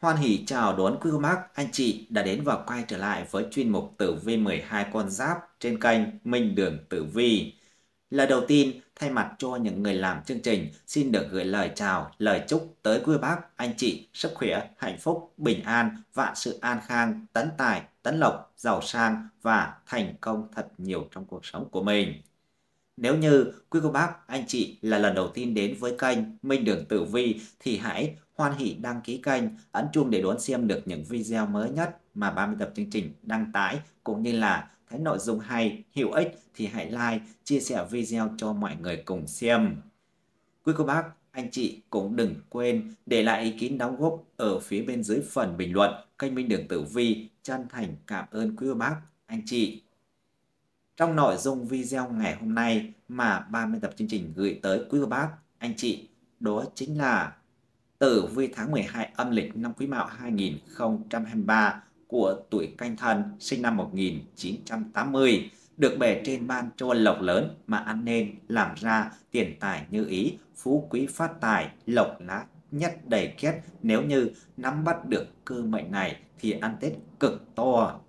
Hoan hỷ chào đón quý cô bác anh chị đã đến và quay trở lại với chuyên mục tử vi 12 con giáp trên kênh Minh Đường Tử Vi. Lời đầu tiên, thay mặt cho những người làm chương trình, xin được gửi lời chào, lời chúc tới quý bác, anh chị, sức khỏe, hạnh phúc, bình an, vạn sự an khang, tấn tài, tấn lộc, giàu sang và thành công thật nhiều trong cuộc sống của mình. Nếu như quý cô bác, anh chị là lần đầu tiên đến với kênh Minh Đường Tử Vi thì hãy Hoan hỷ đăng ký kênh, ấn chuông để đón xem được những video mới nhất mà 30 tập chương trình đăng tải cũng như là thấy nội dung hay, hữu ích thì hãy like, chia sẻ video cho mọi người cùng xem. Quý cô bác, anh chị cũng đừng quên để lại ý kiến đóng góp ở phía bên dưới phần bình luận. Kênh Minh Đường Tử Vi chân thành cảm ơn quý cô bác, anh chị. Trong nội dung video ngày hôm nay mà 30 tập chương trình gửi tới quý cô bác, anh chị, đó chính là tử vi tháng 12 âm lịch năm Quý Mão 2023 của tuổi Canh Thân sinh năm 1980 được bề trên ban cho lộc lớn mà ăn nên làm ra tiền tài như ý phú quý phát tài lộc lá nhất đầy kết nếu như nắm bắt được cơ mệnh này thì ăn Tết cực to.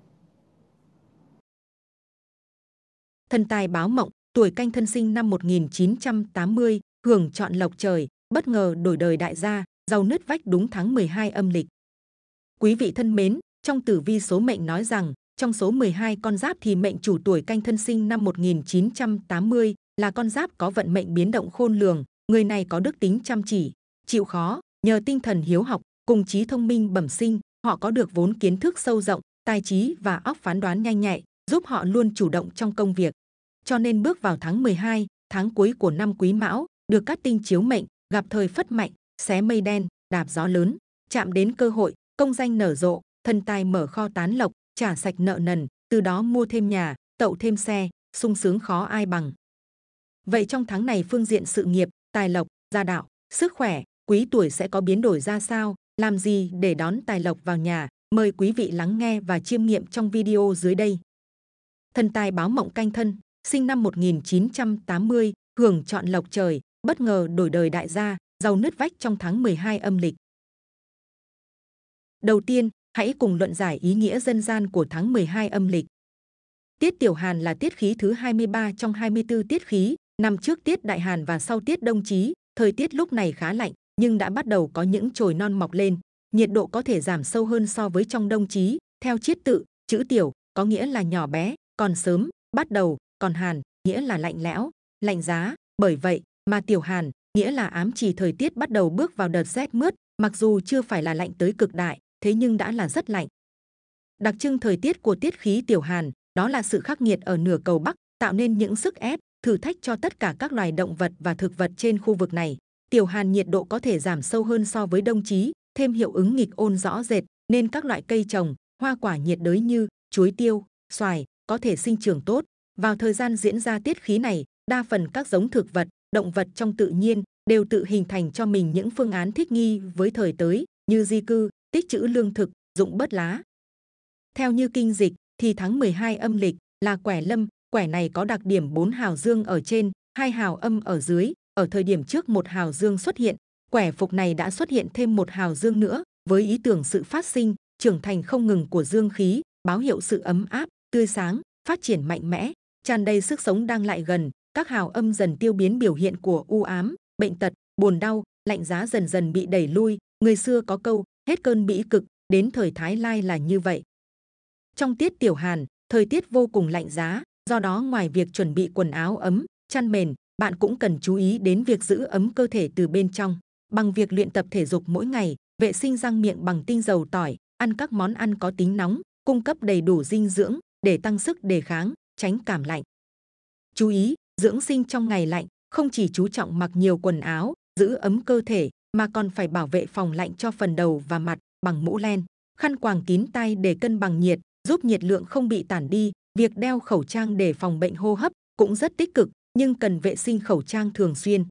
Thần tài báo mộng, tuổi canh thân sinh năm 1980, hưởng chọn lộc trời, bất ngờ đổi đời đại gia, giàu nứt vách đúng tháng 12 âm lịch. Quý vị thân mến, trong tử vi số mệnh nói rằng, trong số 12 con giáp thì mệnh chủ tuổi canh thân sinh năm 1980 là con giáp có vận mệnh biến động khôn lường, người này có đức tính chăm chỉ, chịu khó, nhờ tinh thần hiếu học, cùng trí thông minh bẩm sinh, họ có được vốn kiến thức sâu rộng, tài trí và óc phán đoán nhanh nhạy, giúp họ luôn chủ động trong công việc. Cho nên bước vào tháng 12, tháng cuối của năm Quý Mão, được các tinh chiếu mệnh, gặp thời phất mạnh, xé mây đen, đạp gió lớn, chạm đến cơ hội, công danh nở rộ, thân tài mở kho tán lộc, trả sạch nợ nần, từ đó mua thêm nhà, tậu thêm xe, sung sướng khó ai bằng. Vậy trong tháng này phương diện sự nghiệp, tài lộc, gia đạo, sức khỏe, quý tuổi sẽ có biến đổi ra sao? Làm gì để đón tài lộc vào nhà? Mời quý vị lắng nghe và chiêm nghiệm trong video dưới đây. Thần tài báo mộng canh thân, sinh năm 1980, hưởng chọn lộc trời, bất ngờ đổi đời đại gia, giàu nứt vách trong tháng 12 âm lịch. Đầu tiên, hãy cùng luận giải ý nghĩa dân gian của tháng 12 âm lịch. Tiết Tiểu Hàn là tiết khí thứ 23 trong 24 tiết khí, nằm trước tiết Đại Hàn và sau tiết Đông Chí, thời tiết lúc này khá lạnh nhưng đã bắt đầu có những chồi non mọc lên, nhiệt độ có thể giảm sâu hơn so với trong Đông Chí. Theo chiết tự, chữ tiểu có nghĩa là nhỏ bé, còn sớm, bắt đầu, còn hàn nghĩa là lạnh lẽo, lạnh giá, bởi vậy mà tiểu hàn nghĩa là ám chỉ thời tiết bắt đầu bước vào đợt rét mướt, mặc dù chưa phải là lạnh tới cực đại, thế nhưng đã là rất lạnh. Đặc trưng thời tiết của tiết khí tiểu hàn, đó là sự khắc nghiệt ở nửa cầu Bắc, tạo nên những sức ép, thử thách cho tất cả các loài động vật và thực vật trên khu vực này. Tiểu hàn nhiệt độ có thể giảm sâu hơn so với đông chí, thêm hiệu ứng nghịch ôn rõ rệt, nên các loại cây trồng, hoa quả nhiệt đới như chuối tiêu, xoài có thể sinh trưởng tốt. Vào thời gian diễn ra tiết khí này, đa phần các giống thực vật, động vật trong tự nhiên đều tự hình thành cho mình những phương án thích nghi với thời tới như di cư, tích trữ lương thực, dụng bớt lá. Theo như kinh dịch thì tháng 12 âm lịch là quẻ lâm, quẻ này có đặc điểm 4 hào dương ở trên, hai hào âm ở dưới, ở thời điểm trước một hào dương xuất hiện, quẻ phục này đã xuất hiện thêm một hào dương nữa với ý tưởng sự phát sinh, trưởng thành không ngừng của dương khí, báo hiệu sự ấm áp, tươi sáng, phát triển mạnh mẽ, tràn đầy sức sống đang lại gần, các hào âm dần tiêu biến biểu hiện của u ám, bệnh tật, buồn đau, lạnh giá dần dần bị đẩy lui. Người xưa có câu, hết cơn bĩ cực, đến thời Thái Lai là như vậy. Trong tiết tiểu hàn, thời tiết vô cùng lạnh giá, do đó ngoài việc chuẩn bị quần áo ấm, chăn mền, bạn cũng cần chú ý đến việc giữ ấm cơ thể từ bên trong. Bằng việc luyện tập thể dục mỗi ngày, vệ sinh răng miệng bằng tinh dầu tỏi, ăn các món ăn có tính nóng, cung cấp đầy đủ dinh dưỡng để tăng sức đề kháng, tránh cảm lạnh. Chú ý, dưỡng sinh trong ngày lạnh không chỉ chú trọng mặc nhiều quần áo giữ ấm cơ thể mà còn phải bảo vệ phòng lạnh cho phần đầu và mặt bằng mũ len khăn quàng kín tay để cân bằng nhiệt giúp nhiệt lượng không bị tản đi việc đeo khẩu trang để phòng bệnh hô hấp cũng rất tích cực nhưng cần vệ sinh khẩu trang thường xuyên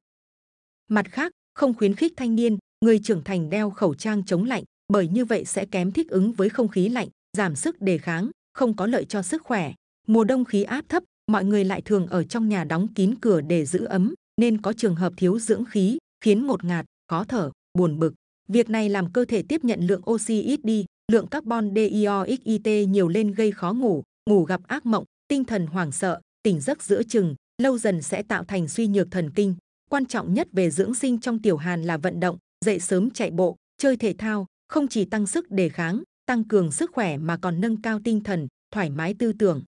mặt khác không khuyến khích thanh niên người trưởng thành đeo khẩu trang chống lạnh bởi như vậy sẽ kém thích ứng với không khí lạnh giảm sức đề kháng không có lợi cho sức khỏe mùa đông khí áp thấp mọi người lại thường ở trong nhà đóng kín cửa để giữ ấm, nên có trường hợp thiếu dưỡng khí, khiến ngột ngạt, khó thở, buồn bực. Việc này làm cơ thể tiếp nhận lượng oxy ít đi, lượng carbon dioxide nhiều lên gây khó ngủ, ngủ gặp ác mộng, tinh thần hoảng sợ, tỉnh giấc giữa chừng, lâu dần sẽ tạo thành suy nhược thần kinh. Quan trọng nhất về dưỡng sinh trong tiểu hàn là vận động, dậy sớm chạy bộ, chơi thể thao, không chỉ tăng sức đề kháng, tăng cường sức khỏe mà còn nâng cao tinh thần, thoải mái tư tưởng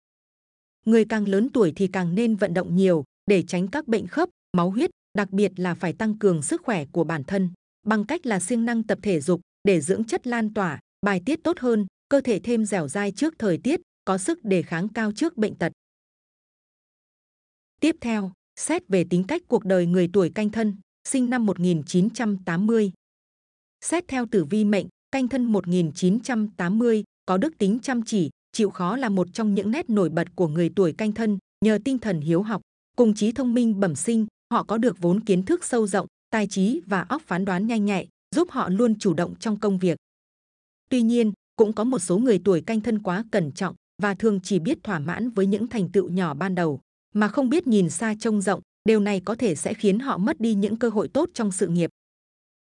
người càng lớn tuổi thì càng nên vận động nhiều để tránh các bệnh khớp, máu huyết, đặc biệt là phải tăng cường sức khỏe của bản thân bằng cách là siêng năng tập thể dục để dưỡng chất lan tỏa, bài tiết tốt hơn, cơ thể thêm dẻo dai trước thời tiết, có sức đề kháng cao trước bệnh tật. Tiếp theo, xét về tính cách cuộc đời người tuổi canh thân, sinh năm 1980. Xét theo tử vi mệnh, canh thân 1980 có đức tính chăm chỉ, chịu khó là một trong những nét nổi bật của người tuổi canh thân nhờ tinh thần hiếu học cùng trí thông minh bẩm sinh họ có được vốn kiến thức sâu rộng tài trí và óc phán đoán nhanh nhạy giúp họ luôn chủ động trong công việc tuy nhiên cũng có một số người tuổi canh thân quá cẩn trọng và thường chỉ biết thỏa mãn với những thành tựu nhỏ ban đầu mà không biết nhìn xa trông rộng điều này có thể sẽ khiến họ mất đi những cơ hội tốt trong sự nghiệp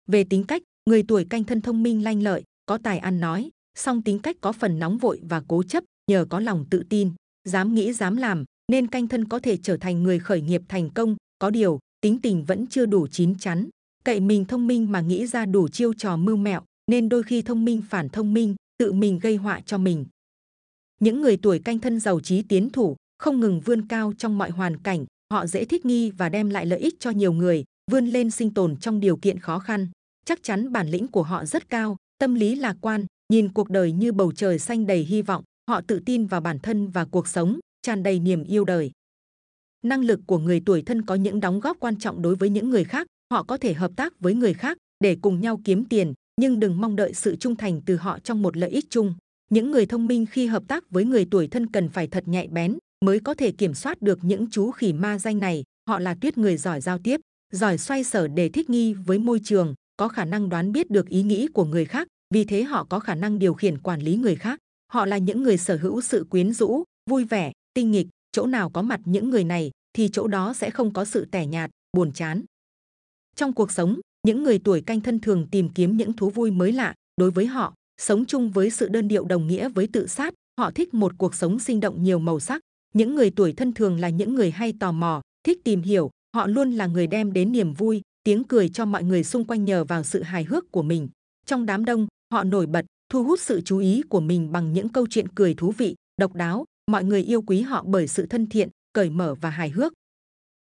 về tính cách người tuổi canh thân thông minh lanh lợi có tài ăn nói song tính cách có phần nóng vội và cố chấp, nhờ có lòng tự tin, dám nghĩ dám làm, nên canh thân có thể trở thành người khởi nghiệp thành công. Có điều, tính tình vẫn chưa đủ chín chắn. Cậy mình thông minh mà nghĩ ra đủ chiêu trò mưu mẹo, nên đôi khi thông minh phản thông minh, tự mình gây họa cho mình. Những người tuổi canh thân giàu trí tiến thủ, không ngừng vươn cao trong mọi hoàn cảnh, họ dễ thích nghi và đem lại lợi ích cho nhiều người, vươn lên sinh tồn trong điều kiện khó khăn. Chắc chắn bản lĩnh của họ rất cao, tâm lý lạc quan, Nhìn cuộc đời như bầu trời xanh đầy hy vọng, họ tự tin vào bản thân và cuộc sống, tràn đầy niềm yêu đời. Năng lực của người tuổi thân có những đóng góp quan trọng đối với những người khác, họ có thể hợp tác với người khác để cùng nhau kiếm tiền, nhưng đừng mong đợi sự trung thành từ họ trong một lợi ích chung. Những người thông minh khi hợp tác với người tuổi thân cần phải thật nhạy bén mới có thể kiểm soát được những chú khỉ ma danh này, họ là tuyết người giỏi giao tiếp, giỏi xoay sở để thích nghi với môi trường, có khả năng đoán biết được ý nghĩ của người khác, vì thế họ có khả năng điều khiển quản lý người khác họ là những người sở hữu sự quyến rũ vui vẻ tinh nghịch chỗ nào có mặt những người này thì chỗ đó sẽ không có sự tẻ nhạt buồn chán trong cuộc sống những người tuổi canh thân thường tìm kiếm những thú vui mới lạ đối với họ sống chung với sự đơn điệu đồng nghĩa với tự sát họ thích một cuộc sống sinh động nhiều màu sắc những người tuổi thân thường là những người hay tò mò thích tìm hiểu họ luôn là người đem đến niềm vui tiếng cười cho mọi người xung quanh nhờ vào sự hài hước của mình trong đám đông Họ nổi bật, thu hút sự chú ý của mình bằng những câu chuyện cười thú vị, độc đáo, mọi người yêu quý họ bởi sự thân thiện, cởi mở và hài hước.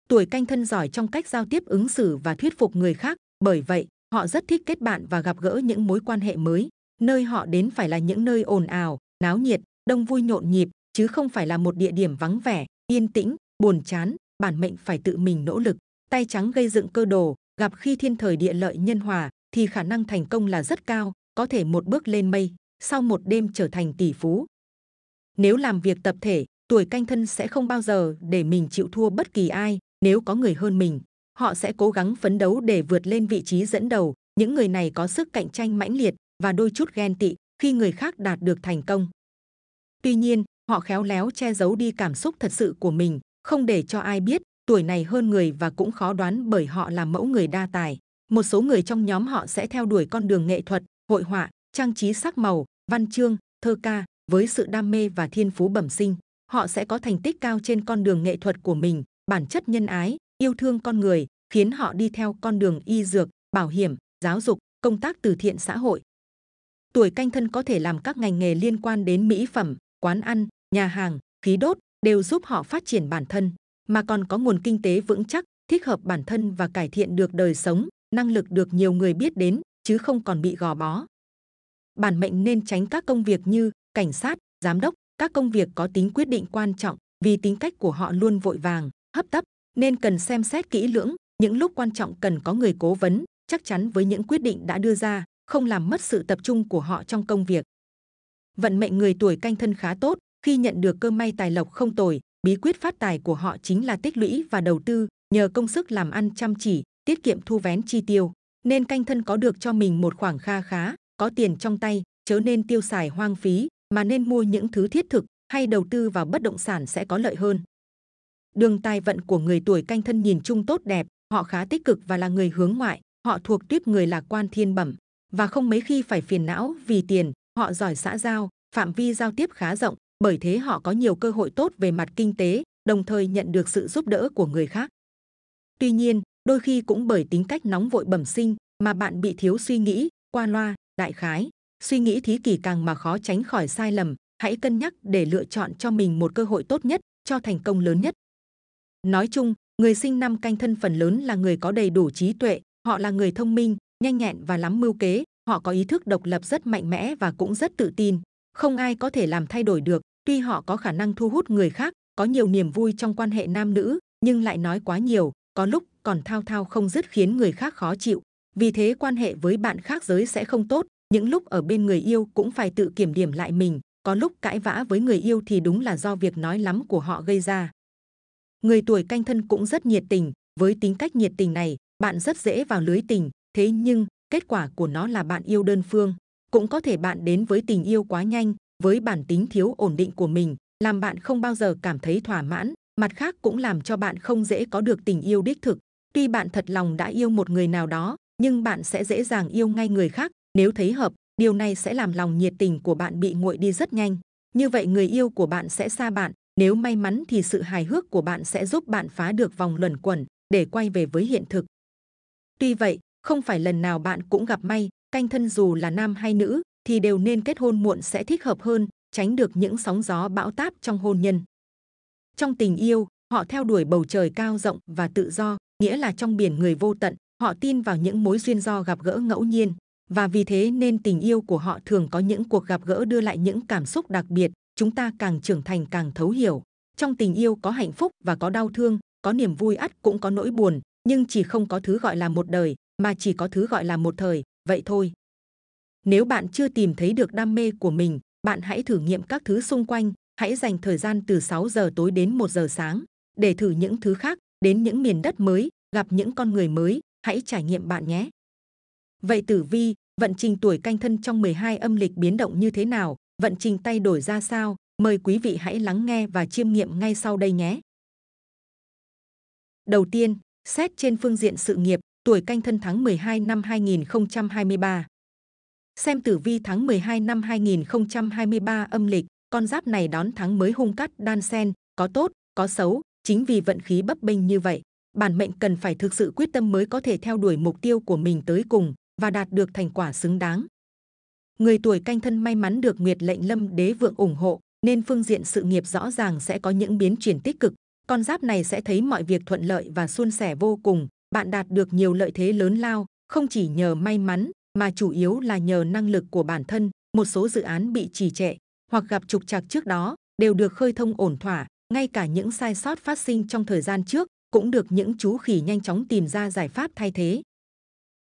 Tuổi canh thân giỏi trong cách giao tiếp ứng xử và thuyết phục người khác, bởi vậy, họ rất thích kết bạn và gặp gỡ những mối quan hệ mới. Nơi họ đến phải là những nơi ồn ào, náo nhiệt, đông vui nhộn nhịp, chứ không phải là một địa điểm vắng vẻ, yên tĩnh, buồn chán, bản mệnh phải tự mình nỗ lực. Tay trắng gây dựng cơ đồ, gặp khi thiên thời địa lợi nhân hòa thì khả năng thành công là rất cao, có thể một bước lên mây, sau một đêm trở thành tỷ phú. Nếu làm việc tập thể, tuổi canh thân sẽ không bao giờ để mình chịu thua bất kỳ ai, nếu có người hơn mình, họ sẽ cố gắng phấn đấu để vượt lên vị trí dẫn đầu. Những người này có sức cạnh tranh mãnh liệt và đôi chút ghen tị khi người khác đạt được thành công. Tuy nhiên, họ khéo léo che giấu đi cảm xúc thật sự của mình, không để cho ai biết, tuổi này hơn người và cũng khó đoán bởi họ là mẫu người đa tài. Một số người trong nhóm họ sẽ theo đuổi con đường nghệ thuật, hội họa, trang trí sắc màu, văn chương, thơ ca, với sự đam mê và thiên phú bẩm sinh, họ sẽ có thành tích cao trên con đường nghệ thuật của mình, bản chất nhân ái, yêu thương con người, khiến họ đi theo con đường y dược, bảo hiểm, giáo dục, công tác từ thiện xã hội. Tuổi canh thân có thể làm các ngành nghề liên quan đến mỹ phẩm, quán ăn, nhà hàng, khí đốt đều giúp họ phát triển bản thân, mà còn có nguồn kinh tế vững chắc, thích hợp bản thân và cải thiện được đời sống, năng lực được nhiều người biết đến, chứ không còn bị gò bó. Bản mệnh nên tránh các công việc như cảnh sát, giám đốc, các công việc có tính quyết định quan trọng vì tính cách của họ luôn vội vàng, hấp tấp nên cần xem xét kỹ lưỡng, những lúc quan trọng cần có người cố vấn, chắc chắn với những quyết định đã đưa ra, không làm mất sự tập trung của họ trong công việc. Vận mệnh người tuổi canh thân khá tốt, khi nhận được cơ may tài lộc không tồi, bí quyết phát tài của họ chính là tích lũy và đầu tư, nhờ công sức làm ăn chăm chỉ, tiết kiệm thu vén chi tiêu nên canh thân có được cho mình một khoảng kha khá, có tiền trong tay, chớ nên tiêu xài hoang phí, mà nên mua những thứ thiết thực hay đầu tư vào bất động sản sẽ có lợi hơn. Đường tài vận của người tuổi canh thân nhìn chung tốt đẹp, họ khá tích cực và là người hướng ngoại, họ thuộc tuyếp người lạc quan thiên bẩm và không mấy khi phải phiền não vì tiền, họ giỏi xã giao, phạm vi giao tiếp khá rộng, bởi thế họ có nhiều cơ hội tốt về mặt kinh tế, đồng thời nhận được sự giúp đỡ của người khác. Tuy nhiên, đôi khi cũng bởi tính cách nóng vội bẩm sinh mà bạn bị thiếu suy nghĩ, qua loa, đại khái. Suy nghĩ thí kỷ càng mà khó tránh khỏi sai lầm, hãy cân nhắc để lựa chọn cho mình một cơ hội tốt nhất, cho thành công lớn nhất. Nói chung, người sinh năm canh thân phần lớn là người có đầy đủ trí tuệ, họ là người thông minh, nhanh nhẹn và lắm mưu kế, họ có ý thức độc lập rất mạnh mẽ và cũng rất tự tin. Không ai có thể làm thay đổi được, tuy họ có khả năng thu hút người khác, có nhiều niềm vui trong quan hệ nam nữ, nhưng lại nói quá nhiều, có lúc còn thao thao không dứt khiến người khác khó chịu. Vì thế quan hệ với bạn khác giới sẽ không tốt, những lúc ở bên người yêu cũng phải tự kiểm điểm lại mình, có lúc cãi vã với người yêu thì đúng là do việc nói lắm của họ gây ra. Người tuổi canh thân cũng rất nhiệt tình, với tính cách nhiệt tình này, bạn rất dễ vào lưới tình, thế nhưng kết quả của nó là bạn yêu đơn phương. Cũng có thể bạn đến với tình yêu quá nhanh, với bản tính thiếu ổn định của mình, làm bạn không bao giờ cảm thấy thỏa mãn, mặt khác cũng làm cho bạn không dễ có được tình yêu đích thực tuy bạn thật lòng đã yêu một người nào đó nhưng bạn sẽ dễ dàng yêu ngay người khác nếu thấy hợp điều này sẽ làm lòng nhiệt tình của bạn bị nguội đi rất nhanh như vậy người yêu của bạn sẽ xa bạn nếu may mắn thì sự hài hước của bạn sẽ giúp bạn phá được vòng luẩn quẩn để quay về với hiện thực tuy vậy không phải lần nào bạn cũng gặp may canh thân dù là nam hay nữ thì đều nên kết hôn muộn sẽ thích hợp hơn tránh được những sóng gió bão táp trong hôn nhân trong tình yêu, họ theo đuổi bầu trời cao rộng và tự do, nghĩa là trong biển người vô tận, họ tin vào những mối duyên do gặp gỡ ngẫu nhiên. Và vì thế nên tình yêu của họ thường có những cuộc gặp gỡ đưa lại những cảm xúc đặc biệt, chúng ta càng trưởng thành càng thấu hiểu. Trong tình yêu có hạnh phúc và có đau thương, có niềm vui ắt cũng có nỗi buồn, nhưng chỉ không có thứ gọi là một đời, mà chỉ có thứ gọi là một thời, vậy thôi. Nếu bạn chưa tìm thấy được đam mê của mình, bạn hãy thử nghiệm các thứ xung quanh, hãy dành thời gian từ 6 giờ tối đến 1 giờ sáng để thử những thứ khác, đến những miền đất mới, gặp những con người mới, hãy trải nghiệm bạn nhé. Vậy tử vi, vận trình tuổi canh thân trong 12 âm lịch biến động như thế nào, vận trình tay đổi ra sao, mời quý vị hãy lắng nghe và chiêm nghiệm ngay sau đây nhé. Đầu tiên, xét trên phương diện sự nghiệp, tuổi canh thân tháng 12 năm 2023. Xem tử vi tháng 12 năm 2023 âm lịch, con giáp này đón tháng mới hung cắt đan sen, có tốt, có xấu, chính vì vận khí bấp bênh như vậy. Bản mệnh cần phải thực sự quyết tâm mới có thể theo đuổi mục tiêu của mình tới cùng và đạt được thành quả xứng đáng. Người tuổi canh thân may mắn được Nguyệt lệnh Lâm Đế vượng ủng hộ, nên phương diện sự nghiệp rõ ràng sẽ có những biến chuyển tích cực. Con giáp này sẽ thấy mọi việc thuận lợi và suôn sẻ vô cùng, bạn đạt được nhiều lợi thế lớn lao, không chỉ nhờ may mắn mà chủ yếu là nhờ năng lực của bản thân. Một số dự án bị trì trệ, hoặc gặp trục trặc trước đó đều được khơi thông ổn thỏa ngay cả những sai sót phát sinh trong thời gian trước cũng được những chú khỉ nhanh chóng tìm ra giải pháp thay thế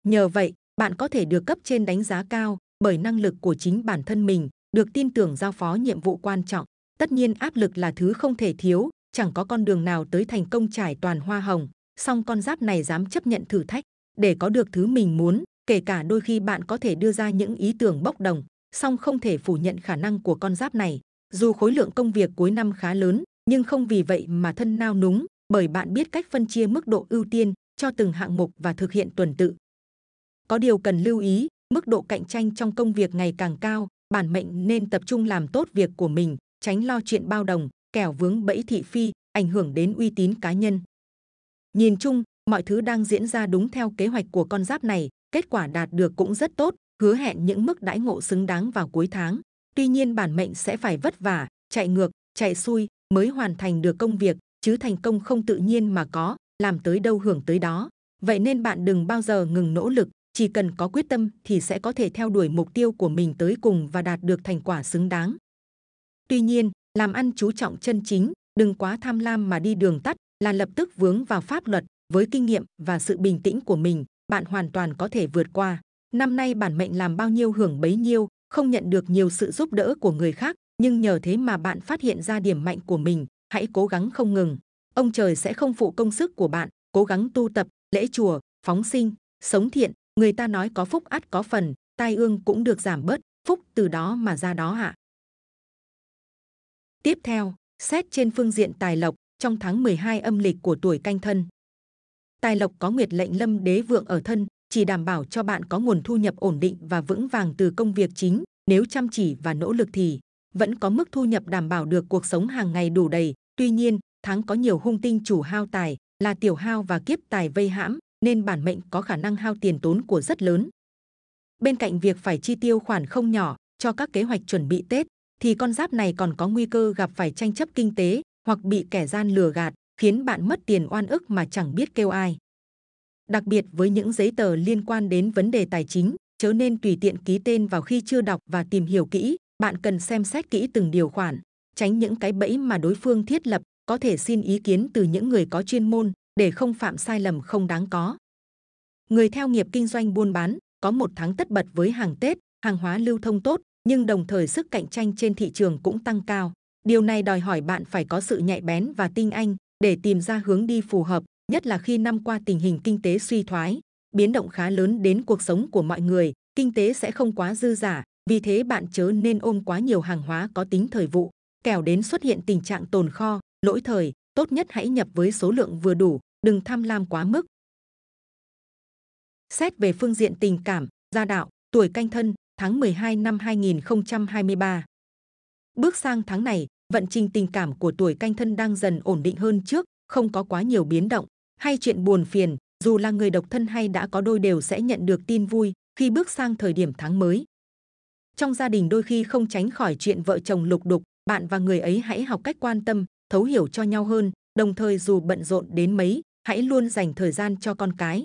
nhờ vậy bạn có thể được cấp trên đánh giá cao bởi năng lực của chính bản thân mình được tin tưởng giao phó nhiệm vụ quan trọng tất nhiên áp lực là thứ không thể thiếu chẳng có con đường nào tới thành công trải toàn hoa hồng song con giáp này dám chấp nhận thử thách để có được thứ mình muốn kể cả đôi khi bạn có thể đưa ra những ý tưởng bốc đồng song không thể phủ nhận khả năng của con giáp này. Dù khối lượng công việc cuối năm khá lớn, nhưng không vì vậy mà thân nao núng, bởi bạn biết cách phân chia mức độ ưu tiên cho từng hạng mục và thực hiện tuần tự. Có điều cần lưu ý, mức độ cạnh tranh trong công việc ngày càng cao, bản mệnh nên tập trung làm tốt việc của mình, tránh lo chuyện bao đồng, kẻo vướng bẫy thị phi, ảnh hưởng đến uy tín cá nhân. Nhìn chung, mọi thứ đang diễn ra đúng theo kế hoạch của con giáp này, kết quả đạt được cũng rất tốt, hứa hẹn những mức đãi ngộ xứng đáng vào cuối tháng. Tuy nhiên bản mệnh sẽ phải vất vả, chạy ngược, chạy xuôi mới hoàn thành được công việc, chứ thành công không tự nhiên mà có, làm tới đâu hưởng tới đó. Vậy nên bạn đừng bao giờ ngừng nỗ lực, chỉ cần có quyết tâm thì sẽ có thể theo đuổi mục tiêu của mình tới cùng và đạt được thành quả xứng đáng. Tuy nhiên, làm ăn chú trọng chân chính, đừng quá tham lam mà đi đường tắt là lập tức vướng vào pháp luật. Với kinh nghiệm và sự bình tĩnh của mình, bạn hoàn toàn có thể vượt qua. Năm nay bản mệnh làm bao nhiêu hưởng bấy nhiêu, không nhận được nhiều sự giúp đỡ của người khác, nhưng nhờ thế mà bạn phát hiện ra điểm mạnh của mình, hãy cố gắng không ngừng. Ông trời sẽ không phụ công sức của bạn, cố gắng tu tập, lễ chùa, phóng sinh, sống thiện, người ta nói có phúc ắt có phần, tai ương cũng được giảm bớt, phúc từ đó mà ra đó ạ. Tiếp theo, xét trên phương diện tài lộc, trong tháng 12 âm lịch của tuổi canh thân. Tài lộc có nguyệt lệnh lâm đế vượng ở thân, chỉ đảm bảo cho bạn có nguồn thu nhập ổn định và vững vàng từ công việc chính, nếu chăm chỉ và nỗ lực thì vẫn có mức thu nhập đảm bảo được cuộc sống hàng ngày đủ đầy. Tuy nhiên, tháng có nhiều hung tinh chủ hao tài, là tiểu hao và kiếp tài vây hãm, nên bản mệnh có khả năng hao tiền tốn của rất lớn. Bên cạnh việc phải chi tiêu khoản không nhỏ cho các kế hoạch chuẩn bị Tết, thì con giáp này còn có nguy cơ gặp phải tranh chấp kinh tế hoặc bị kẻ gian lừa gạt, khiến bạn mất tiền oan ức mà chẳng biết kêu ai đặc biệt với những giấy tờ liên quan đến vấn đề tài chính, chớ nên tùy tiện ký tên vào khi chưa đọc và tìm hiểu kỹ, bạn cần xem xét kỹ từng điều khoản, tránh những cái bẫy mà đối phương thiết lập, có thể xin ý kiến từ những người có chuyên môn để không phạm sai lầm không đáng có. Người theo nghiệp kinh doanh buôn bán có một tháng tất bật với hàng Tết, hàng hóa lưu thông tốt, nhưng đồng thời sức cạnh tranh trên thị trường cũng tăng cao. Điều này đòi hỏi bạn phải có sự nhạy bén và tinh anh để tìm ra hướng đi phù hợp, nhất là khi năm qua tình hình kinh tế suy thoái, biến động khá lớn đến cuộc sống của mọi người, kinh tế sẽ không quá dư giả, vì thế bạn chớ nên ôm quá nhiều hàng hóa có tính thời vụ, kẻo đến xuất hiện tình trạng tồn kho, lỗi thời, tốt nhất hãy nhập với số lượng vừa đủ, đừng tham lam quá mức. Xét về phương diện tình cảm, gia đạo, tuổi canh thân, tháng 12 năm 2023. Bước sang tháng này, vận trình tình cảm của tuổi canh thân đang dần ổn định hơn trước, không có quá nhiều biến động, hay chuyện buồn phiền, dù là người độc thân hay đã có đôi đều sẽ nhận được tin vui khi bước sang thời điểm tháng mới. Trong gia đình đôi khi không tránh khỏi chuyện vợ chồng lục đục, bạn và người ấy hãy học cách quan tâm, thấu hiểu cho nhau hơn, đồng thời dù bận rộn đến mấy, hãy luôn dành thời gian cho con cái.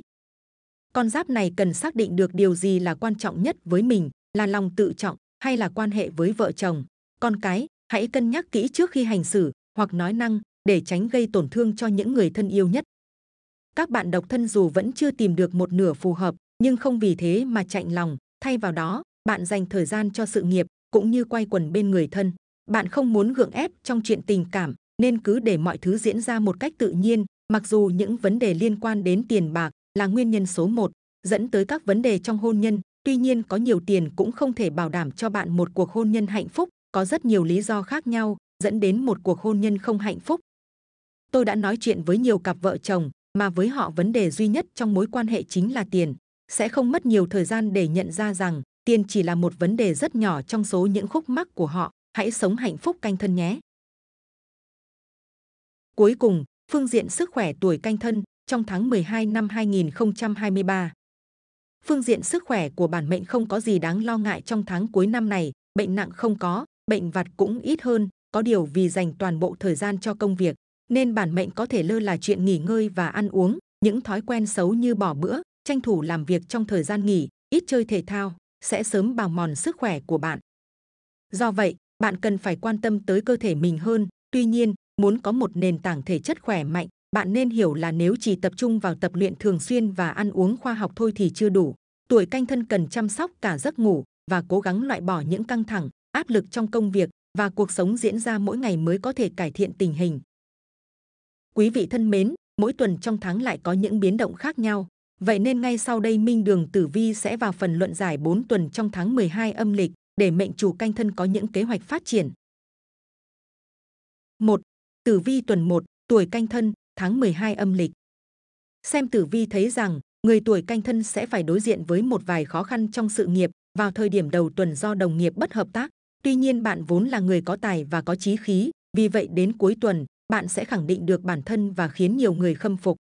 Con giáp này cần xác định được điều gì là quan trọng nhất với mình, là lòng tự trọng hay là quan hệ với vợ chồng, con cái, hãy cân nhắc kỹ trước khi hành xử hoặc nói năng để tránh gây tổn thương cho những người thân yêu nhất. Các bạn độc thân dù vẫn chưa tìm được một nửa phù hợp, nhưng không vì thế mà chạnh lòng. Thay vào đó, bạn dành thời gian cho sự nghiệp cũng như quay quần bên người thân. Bạn không muốn gượng ép trong chuyện tình cảm, nên cứ để mọi thứ diễn ra một cách tự nhiên, mặc dù những vấn đề liên quan đến tiền bạc là nguyên nhân số một dẫn tới các vấn đề trong hôn nhân. Tuy nhiên có nhiều tiền cũng không thể bảo đảm cho bạn một cuộc hôn nhân hạnh phúc, có rất nhiều lý do khác nhau dẫn đến một cuộc hôn nhân không hạnh phúc. Tôi đã nói chuyện với nhiều cặp vợ chồng, mà với họ vấn đề duy nhất trong mối quan hệ chính là tiền sẽ không mất nhiều thời gian để nhận ra rằng tiền chỉ là một vấn đề rất nhỏ trong số những khúc mắc của họ hãy sống hạnh phúc canh thân nhé cuối cùng phương diện sức khỏe tuổi canh thân trong tháng 12 năm 2023 phương diện sức khỏe của bản mệnh không có gì đáng lo ngại trong tháng cuối năm này bệnh nặng không có bệnh vặt cũng ít hơn có điều vì dành toàn bộ thời gian cho công việc nên bản mệnh có thể lơ là chuyện nghỉ ngơi và ăn uống, những thói quen xấu như bỏ bữa, tranh thủ làm việc trong thời gian nghỉ, ít chơi thể thao, sẽ sớm bào mòn sức khỏe của bạn. Do vậy, bạn cần phải quan tâm tới cơ thể mình hơn. Tuy nhiên, muốn có một nền tảng thể chất khỏe mạnh, bạn nên hiểu là nếu chỉ tập trung vào tập luyện thường xuyên và ăn uống khoa học thôi thì chưa đủ. Tuổi canh thân cần chăm sóc cả giấc ngủ và cố gắng loại bỏ những căng thẳng, áp lực trong công việc và cuộc sống diễn ra mỗi ngày mới có thể cải thiện tình hình. Quý vị thân mến, mỗi tuần trong tháng lại có những biến động khác nhau. Vậy nên ngay sau đây Minh Đường Tử Vi sẽ vào phần luận giải 4 tuần trong tháng 12 âm lịch để mệnh chủ canh thân có những kế hoạch phát triển. 1. Tử Vi tuần 1, tuổi canh thân, tháng 12 âm lịch. Xem tử vi thấy rằng, người tuổi canh thân sẽ phải đối diện với một vài khó khăn trong sự nghiệp vào thời điểm đầu tuần do đồng nghiệp bất hợp tác. Tuy nhiên bạn vốn là người có tài và có trí khí, vì vậy đến cuối tuần, bạn sẽ khẳng định được bản thân và khiến nhiều người khâm phục.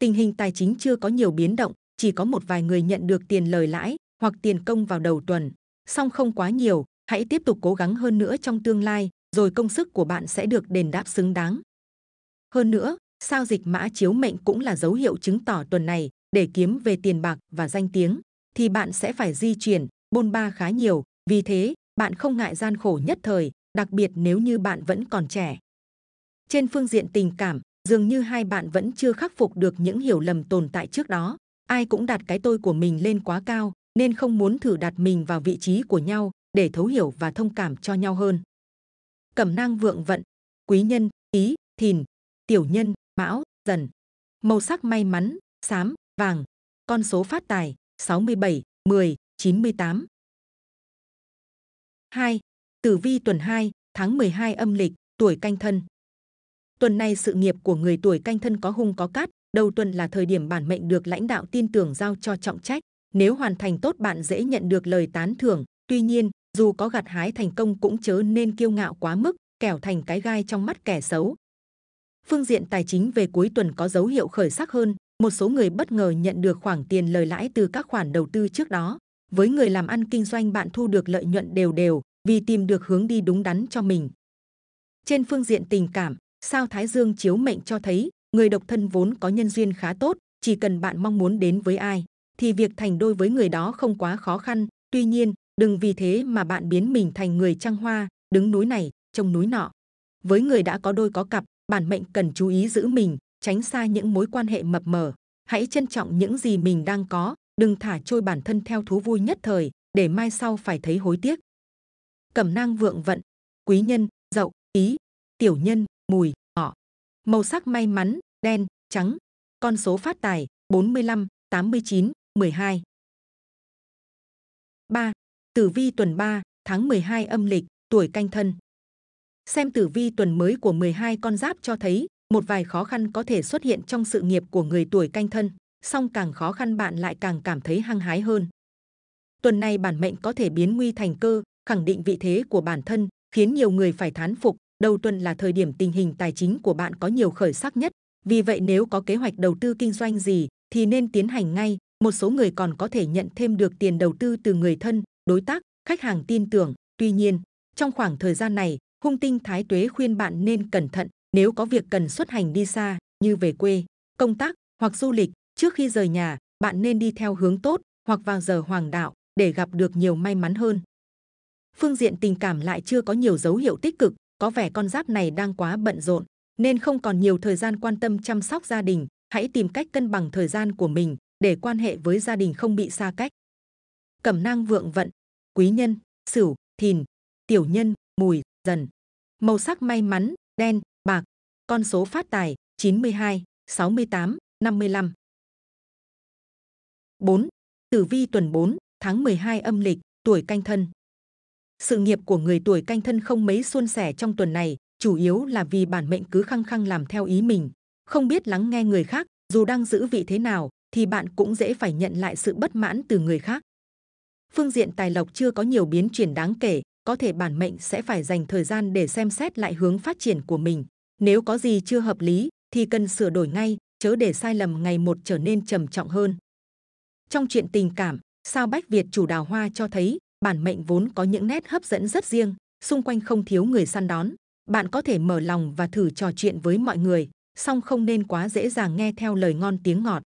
Tình hình tài chính chưa có nhiều biến động, chỉ có một vài người nhận được tiền lời lãi hoặc tiền công vào đầu tuần, song không quá nhiều, hãy tiếp tục cố gắng hơn nữa trong tương lai, rồi công sức của bạn sẽ được đền đáp xứng đáng. Hơn nữa, sao dịch mã chiếu mệnh cũng là dấu hiệu chứng tỏ tuần này để kiếm về tiền bạc và danh tiếng thì bạn sẽ phải di chuyển, bôn ba khá nhiều, vì thế bạn không ngại gian khổ nhất thời, đặc biệt nếu như bạn vẫn còn trẻ. Trên phương diện tình cảm, dường như hai bạn vẫn chưa khắc phục được những hiểu lầm tồn tại trước đó. Ai cũng đặt cái tôi của mình lên quá cao, nên không muốn thử đặt mình vào vị trí của nhau để thấu hiểu và thông cảm cho nhau hơn. Cẩm nang vượng vận, quý nhân, ý, thìn, tiểu nhân, mão, dần. Màu sắc may mắn, xám, vàng. Con số phát tài 67, 10, 98. 2. Tử vi tuần 2, tháng 12 âm lịch, tuổi canh thân tuần này sự nghiệp của người tuổi canh thân có hung có cát đầu tuần là thời điểm bản mệnh được lãnh đạo tin tưởng giao cho trọng trách nếu hoàn thành tốt bạn dễ nhận được lời tán thưởng tuy nhiên dù có gặt hái thành công cũng chớ nên kiêu ngạo quá mức kẻo thành cái gai trong mắt kẻ xấu phương diện tài chính về cuối tuần có dấu hiệu khởi sắc hơn một số người bất ngờ nhận được khoản tiền lời lãi từ các khoản đầu tư trước đó với người làm ăn kinh doanh bạn thu được lợi nhuận đều đều vì tìm được hướng đi đúng đắn cho mình trên phương diện tình cảm sao Thái Dương chiếu mệnh cho thấy người độc thân vốn có nhân duyên khá tốt, chỉ cần bạn mong muốn đến với ai, thì việc thành đôi với người đó không quá khó khăn. Tuy nhiên, đừng vì thế mà bạn biến mình thành người trăng hoa, đứng núi này, trông núi nọ. Với người đã có đôi có cặp, bản mệnh cần chú ý giữ mình, tránh xa những mối quan hệ mập mờ. Hãy trân trọng những gì mình đang có, đừng thả trôi bản thân theo thú vui nhất thời, để mai sau phải thấy hối tiếc. Cẩm nang vượng vận, quý nhân, dậu, ý, tiểu nhân, mùi, ngọ. Màu sắc may mắn, đen, trắng. Con số phát tài 45, 89, 12. 3. Tử vi tuần 3, tháng 12 âm lịch, tuổi canh thân. Xem tử vi tuần mới của 12 con giáp cho thấy một vài khó khăn có thể xuất hiện trong sự nghiệp của người tuổi canh thân, song càng khó khăn bạn lại càng cảm thấy hăng hái hơn. Tuần này bản mệnh có thể biến nguy thành cơ, khẳng định vị thế của bản thân, khiến nhiều người phải thán phục, đầu tuần là thời điểm tình hình tài chính của bạn có nhiều khởi sắc nhất. Vì vậy nếu có kế hoạch đầu tư kinh doanh gì thì nên tiến hành ngay. Một số người còn có thể nhận thêm được tiền đầu tư từ người thân, đối tác, khách hàng tin tưởng. Tuy nhiên, trong khoảng thời gian này, hung tinh thái tuế khuyên bạn nên cẩn thận nếu có việc cần xuất hành đi xa như về quê, công tác hoặc du lịch. Trước khi rời nhà, bạn nên đi theo hướng tốt hoặc vào giờ hoàng đạo để gặp được nhiều may mắn hơn. Phương diện tình cảm lại chưa có nhiều dấu hiệu tích cực, có vẻ con giáp này đang quá bận rộn nên không còn nhiều thời gian quan tâm chăm sóc gia đình hãy tìm cách cân bằng thời gian của mình để quan hệ với gia đình không bị xa cách cẩm nang vượng vận quý nhân sửu thìn tiểu nhân mùi dần màu sắc may mắn đen bạc con số phát tài 92 68 55 4 tử vi tuần 4 tháng 12 âm lịch tuổi canh thân sự nghiệp của người tuổi canh thân không mấy suôn sẻ trong tuần này, chủ yếu là vì bản mệnh cứ khăng khăng làm theo ý mình, không biết lắng nghe người khác, dù đang giữ vị thế nào thì bạn cũng dễ phải nhận lại sự bất mãn từ người khác. Phương diện tài lộc chưa có nhiều biến chuyển đáng kể, có thể bản mệnh sẽ phải dành thời gian để xem xét lại hướng phát triển của mình. Nếu có gì chưa hợp lý thì cần sửa đổi ngay, chớ để sai lầm ngày một trở nên trầm trọng hơn. Trong chuyện tình cảm, sao Bách Việt chủ đào hoa cho thấy bản mệnh vốn có những nét hấp dẫn rất riêng, xung quanh không thiếu người săn đón. Bạn có thể mở lòng và thử trò chuyện với mọi người, song không nên quá dễ dàng nghe theo lời ngon tiếng ngọt.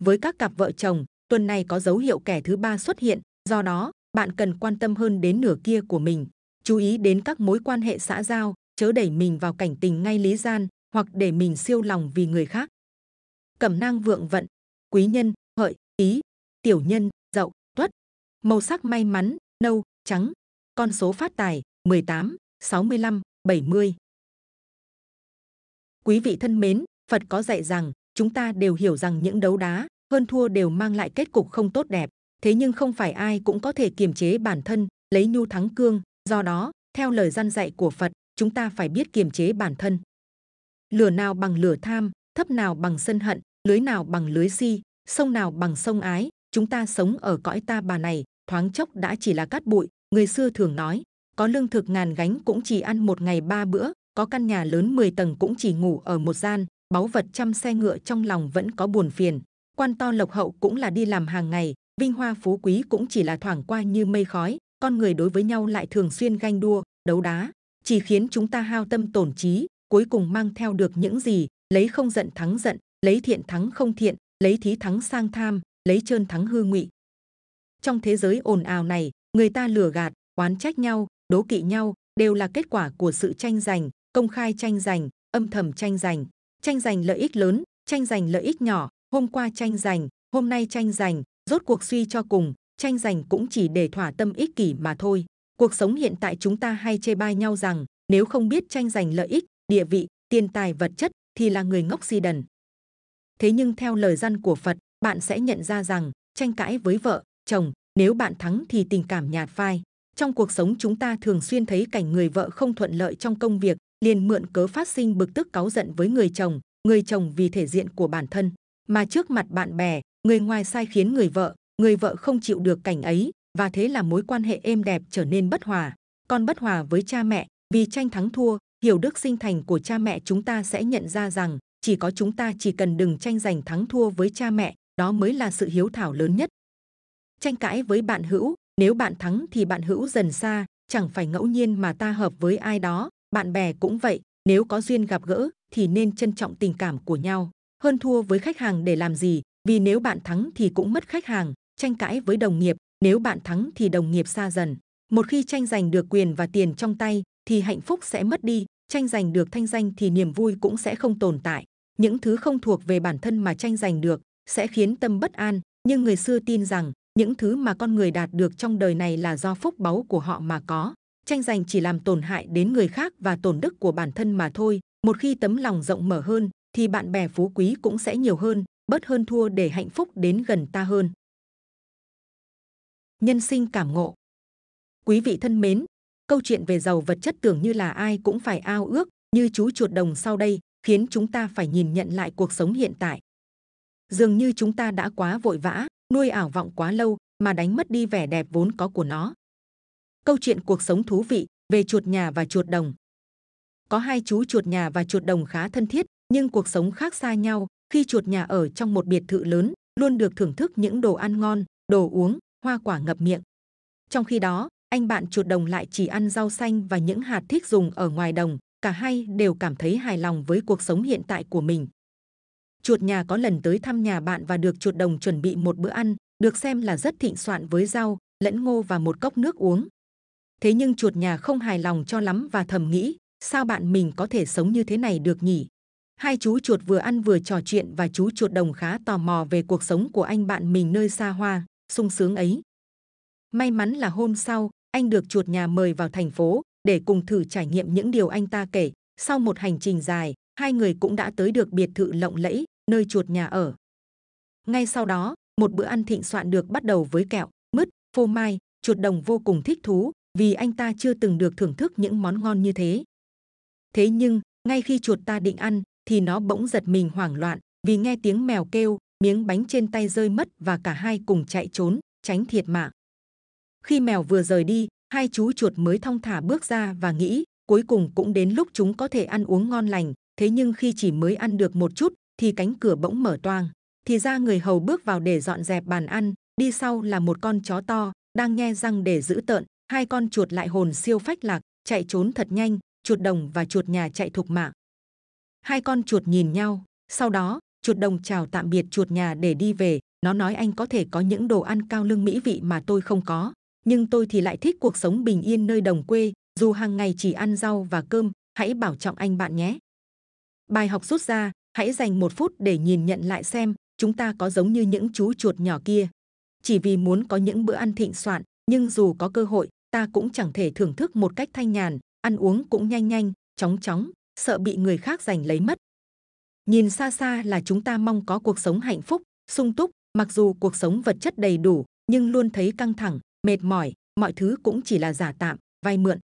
Với các cặp vợ chồng, tuần này có dấu hiệu kẻ thứ ba xuất hiện, do đó bạn cần quan tâm hơn đến nửa kia của mình. Chú ý đến các mối quan hệ xã giao, chớ đẩy mình vào cảnh tình ngay lý gian hoặc để mình siêu lòng vì người khác. Cẩm nang vượng vận, quý nhân, hợi, ý, tiểu nhân, Màu sắc may mắn, nâu, trắng. Con số phát tài 18, 65, 70. Quý vị thân mến, Phật có dạy rằng chúng ta đều hiểu rằng những đấu đá, hơn thua đều mang lại kết cục không tốt đẹp. Thế nhưng không phải ai cũng có thể kiềm chế bản thân, lấy nhu thắng cương. Do đó, theo lời gian dạy của Phật, chúng ta phải biết kiềm chế bản thân. Lửa nào bằng lửa tham, thấp nào bằng sân hận, lưới nào bằng lưới si, sông nào bằng sông ái, chúng ta sống ở cõi ta bà này thoáng chốc đã chỉ là cát bụi người xưa thường nói có lương thực ngàn gánh cũng chỉ ăn một ngày ba bữa có căn nhà lớn 10 tầng cũng chỉ ngủ ở một gian báu vật trăm xe ngựa trong lòng vẫn có buồn phiền quan to lộc hậu cũng là đi làm hàng ngày vinh hoa phú quý cũng chỉ là thoảng qua như mây khói con người đối với nhau lại thường xuyên ganh đua đấu đá chỉ khiến chúng ta hao tâm tổn trí cuối cùng mang theo được những gì lấy không giận thắng giận lấy thiện thắng không thiện lấy thí thắng sang tham lấy trơn thắng hư ngụy trong thế giới ồn ào này người ta lừa gạt oán trách nhau đố kỵ nhau đều là kết quả của sự tranh giành công khai tranh giành âm thầm tranh giành tranh giành lợi ích lớn tranh giành lợi ích nhỏ hôm qua tranh giành hôm nay tranh giành rốt cuộc suy cho cùng tranh giành cũng chỉ để thỏa tâm ích kỷ mà thôi cuộc sống hiện tại chúng ta hay chê bai nhau rằng nếu không biết tranh giành lợi ích địa vị tiền tài vật chất thì là người ngốc si đần thế nhưng theo lời dân của Phật bạn sẽ nhận ra rằng tranh cãi với vợ chồng nếu bạn thắng thì tình cảm nhạt phai trong cuộc sống chúng ta thường xuyên thấy cảnh người vợ không thuận lợi trong công việc liền mượn cớ phát sinh bực tức cáu giận với người chồng người chồng vì thể diện của bản thân mà trước mặt bạn bè người ngoài sai khiến người vợ người vợ không chịu được cảnh ấy và thế là mối quan hệ êm đẹp trở nên bất hòa còn bất hòa với cha mẹ vì tranh thắng thua hiểu đức sinh thành của cha mẹ chúng ta sẽ nhận ra rằng chỉ có chúng ta chỉ cần đừng tranh giành thắng thua với cha mẹ đó mới là sự hiếu thảo lớn nhất tranh cãi với bạn hữu nếu bạn thắng thì bạn hữu dần xa chẳng phải ngẫu nhiên mà ta hợp với ai đó bạn bè cũng vậy nếu có duyên gặp gỡ thì nên trân trọng tình cảm của nhau hơn thua với khách hàng để làm gì vì nếu bạn thắng thì cũng mất khách hàng tranh cãi với đồng nghiệp nếu bạn thắng thì đồng nghiệp xa dần một khi tranh giành được quyền và tiền trong tay thì hạnh phúc sẽ mất đi tranh giành được thanh danh thì niềm vui cũng sẽ không tồn tại những thứ không thuộc về bản thân mà tranh giành được sẽ khiến tâm bất an nhưng người xưa tin rằng những thứ mà con người đạt được trong đời này là do phúc báu của họ mà có tranh giành chỉ làm tổn hại đến người khác và tổn đức của bản thân mà thôi một khi tấm lòng rộng mở hơn thì bạn bè phú quý cũng sẽ nhiều hơn bớt hơn thua để hạnh phúc đến gần ta hơn nhân sinh cảm ngộ quý vị thân mến câu chuyện về giàu vật chất tưởng như là ai cũng phải ao ước như chú chuột đồng sau đây khiến chúng ta phải nhìn nhận lại cuộc sống hiện tại dường như chúng ta đã quá vội vã nuôi ảo vọng quá lâu mà đánh mất đi vẻ đẹp vốn có của nó câu chuyện cuộc sống thú vị về chuột nhà và chuột đồng có hai chú chuột nhà và chuột đồng khá thân thiết nhưng cuộc sống khác xa nhau khi chuột nhà ở trong một biệt thự lớn luôn được thưởng thức những đồ ăn ngon đồ uống hoa quả ngập miệng trong khi đó anh bạn chuột đồng lại chỉ ăn rau xanh và những hạt thích dùng ở ngoài đồng cả hai đều cảm thấy hài lòng với cuộc sống hiện tại của mình chuột nhà có lần tới thăm nhà bạn và được chuột đồng chuẩn bị một bữa ăn, được xem là rất thịnh soạn với rau, lẫn ngô và một cốc nước uống. Thế nhưng chuột nhà không hài lòng cho lắm và thầm nghĩ, sao bạn mình có thể sống như thế này được nhỉ? Hai chú chuột vừa ăn vừa trò chuyện và chú chuột đồng khá tò mò về cuộc sống của anh bạn mình nơi xa hoa, sung sướng ấy. May mắn là hôm sau, anh được chuột nhà mời vào thành phố để cùng thử trải nghiệm những điều anh ta kể. Sau một hành trình dài, hai người cũng đã tới được biệt thự lộng lẫy, nơi chuột nhà ở. Ngay sau đó, một bữa ăn thịnh soạn được bắt đầu với kẹo, mứt, phô mai, chuột đồng vô cùng thích thú vì anh ta chưa từng được thưởng thức những món ngon như thế. Thế nhưng, ngay khi chuột ta định ăn thì nó bỗng giật mình hoảng loạn vì nghe tiếng mèo kêu, miếng bánh trên tay rơi mất và cả hai cùng chạy trốn, tránh thiệt mạng. Khi mèo vừa rời đi, hai chú chuột mới thong thả bước ra và nghĩ cuối cùng cũng đến lúc chúng có thể ăn uống ngon lành, thế nhưng khi chỉ mới ăn được một chút thì cánh cửa bỗng mở toang thì ra người hầu bước vào để dọn dẹp bàn ăn đi sau là một con chó to đang nhe răng để giữ tợn hai con chuột lại hồn siêu phách lạc chạy trốn thật nhanh chuột đồng và chuột nhà chạy thục mạng hai con chuột nhìn nhau sau đó chuột đồng chào tạm biệt chuột nhà để đi về nó nói anh có thể có những đồ ăn cao lương mỹ vị mà tôi không có nhưng tôi thì lại thích cuộc sống bình yên nơi đồng quê dù hàng ngày chỉ ăn rau và cơm hãy bảo trọng anh bạn nhé Bài học rút ra, hãy dành một phút để nhìn nhận lại xem chúng ta có giống như những chú chuột nhỏ kia. Chỉ vì muốn có những bữa ăn thịnh soạn, nhưng dù có cơ hội, ta cũng chẳng thể thưởng thức một cách thanh nhàn, ăn uống cũng nhanh nhanh, chóng chóng, sợ bị người khác giành lấy mất. Nhìn xa xa là chúng ta mong có cuộc sống hạnh phúc, sung túc, mặc dù cuộc sống vật chất đầy đủ, nhưng luôn thấy căng thẳng, mệt mỏi, mọi thứ cũng chỉ là giả tạm, vay mượn.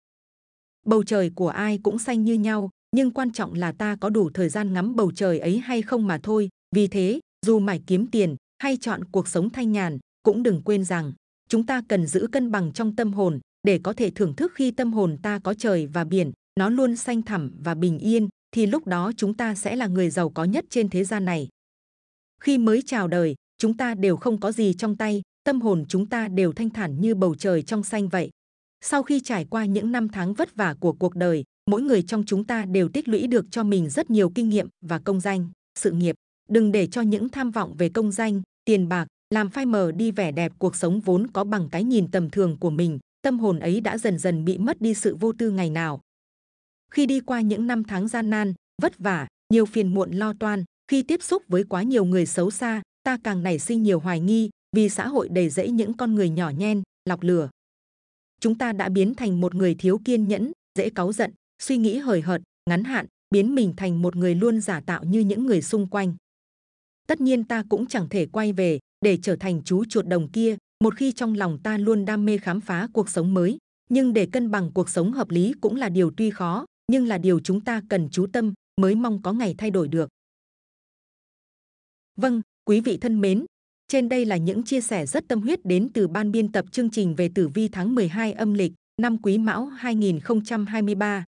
Bầu trời của ai cũng xanh như nhau, nhưng quan trọng là ta có đủ thời gian ngắm bầu trời ấy hay không mà thôi. Vì thế, dù mải kiếm tiền hay chọn cuộc sống thanh nhàn, cũng đừng quên rằng chúng ta cần giữ cân bằng trong tâm hồn để có thể thưởng thức khi tâm hồn ta có trời và biển, nó luôn xanh thẳm và bình yên, thì lúc đó chúng ta sẽ là người giàu có nhất trên thế gian này. Khi mới chào đời, chúng ta đều không có gì trong tay, tâm hồn chúng ta đều thanh thản như bầu trời trong xanh vậy. Sau khi trải qua những năm tháng vất vả của cuộc đời, mỗi người trong chúng ta đều tích lũy được cho mình rất nhiều kinh nghiệm và công danh, sự nghiệp. Đừng để cho những tham vọng về công danh, tiền bạc, làm phai mờ đi vẻ đẹp cuộc sống vốn có bằng cái nhìn tầm thường của mình, tâm hồn ấy đã dần dần bị mất đi sự vô tư ngày nào. Khi đi qua những năm tháng gian nan, vất vả, nhiều phiền muộn lo toan, khi tiếp xúc với quá nhiều người xấu xa, ta càng nảy sinh nhiều hoài nghi, vì xã hội đầy rẫy những con người nhỏ nhen, lọc lừa. Chúng ta đã biến thành một người thiếu kiên nhẫn, dễ cáu giận, suy nghĩ hời hợt, ngắn hạn, biến mình thành một người luôn giả tạo như những người xung quanh. Tất nhiên ta cũng chẳng thể quay về để trở thành chú chuột đồng kia, một khi trong lòng ta luôn đam mê khám phá cuộc sống mới, nhưng để cân bằng cuộc sống hợp lý cũng là điều tuy khó, nhưng là điều chúng ta cần chú tâm mới mong có ngày thay đổi được. Vâng, quý vị thân mến, trên đây là những chia sẻ rất tâm huyết đến từ ban biên tập chương trình về tử vi tháng 12 âm lịch năm Quý Mão 2023